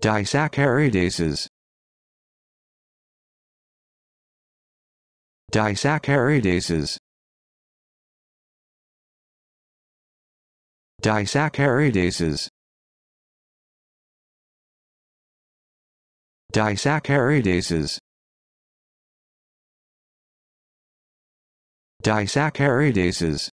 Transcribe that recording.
Disaccharidases Disaccharidases Disaccharidases Disaccharidases Disaccharidases